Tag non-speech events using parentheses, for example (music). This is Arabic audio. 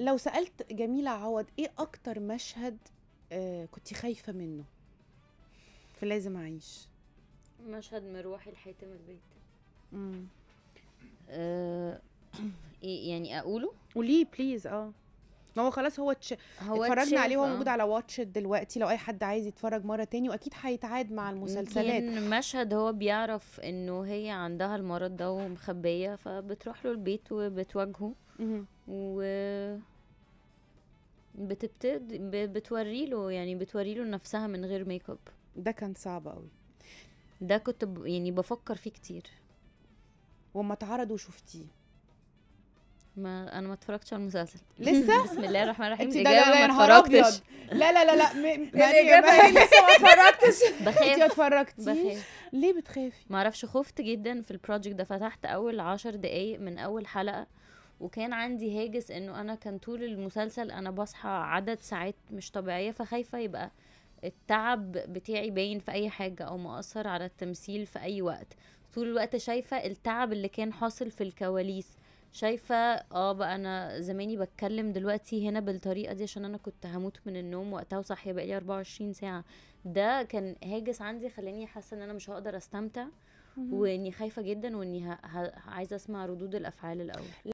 لو سألت جميلة عوض إيه أكتر مشهد آه كنت خايفة منه في لازم أعيش مشهد مروحي الحيتم البيت امم آه، (clears throat) إيه يعني اقوله قوليه بليز اه ما هو خلاص هو تش... هو اتفرجنا عليه هو موجود آه. على واتش دلوقتي لو اي حد عايز يتفرج مره تاني واكيد هيتعاد مع المسلسلات مشهد هو بيعرف انه هي عندها المرض ده ومخبيه فبتروح له البيت وبتواجهه و بتبتدي بتوري له يعني بتوري له نفسها من غير ميك اب ده كان صعب قوي ده كنت ب... يعني بفكر فيه كتير وما اتعرض وشفتيه ما انا ما اتفرجتش على المسلسل لسه (laughs) بسم الله الرحمن الرحيم الاجابه ما اتفرجتش لا لا لا لا م... (laughs) يعني الاجابه لسه ما (laughs) اتفرجتش بخاف انت ليه بتخافي ما اعرفش خفت جدا في البروجكت ده فتحت اول عشر دقايق من اول حلقه وكان عندي هاجس انه انا كان طول المسلسل انا بصحى عدد ساعات مش طبيعيه فخايفه يبقى التعب بتاعي باين في اي حاجه او مؤثر على التمثيل في اي وقت طول الوقت شايفه التعب اللي كان حاصل في الكواليس شايفه اه بقى انا زماني بتكلم دلوقتي هنا بالطريقه دي عشان انا كنت هموت من النوم وقتها بقى بقالي 24 ساعه ده كان هاجس عندي خلاني حاسه ان انا مش هقدر استمتع واني خايفه جدا واني عايزه اسمع ردود الافعال الاول